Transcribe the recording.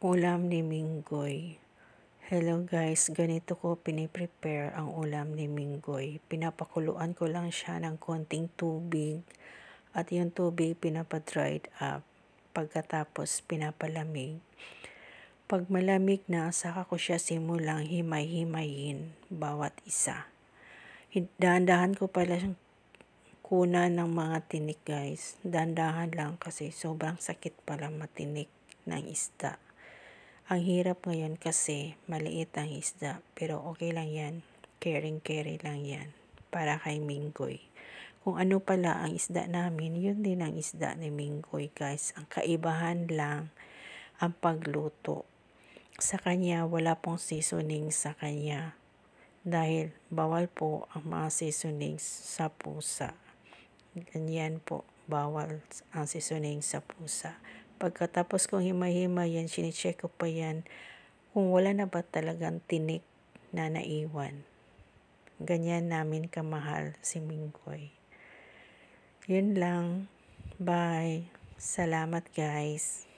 Ulam ni Minggoy. Hello guys, ganito ko piniprepare ang ulam ni Minggoy. Pinapakuluan ko lang siya ng konting tubig at yung tubig pinapadried up. Pagkatapos pinapalamig. Pag malamig na, saka ko siya simulang himay-himayin bawat isa. Dahan-dahan ko pala siyang kuna ng mga tinik guys. Dahan-dahan lang kasi sobrang sakit pala matinik ng isda. Ang hirap ngayon kasi maliit ang isda pero okay lang yan. Caring-carry lang yan para kay Mingoy. Kung ano pala ang isda namin, yun din ang isda ni Mingoy guys. Ang kaibahan lang ang pagluto. Sa kanya, wala pong seasoning sa kanya dahil bawal po ang mga seasonings sa pusa. Ganyan po, bawal ang seasoning sa pusa. Pagkatapos kong himahima yan, sinicheck ko pa yan kung wala na ba talagang tinik na naiwan. Ganyan namin kamahal si Mingkoy. Yun lang. Bye. Salamat guys.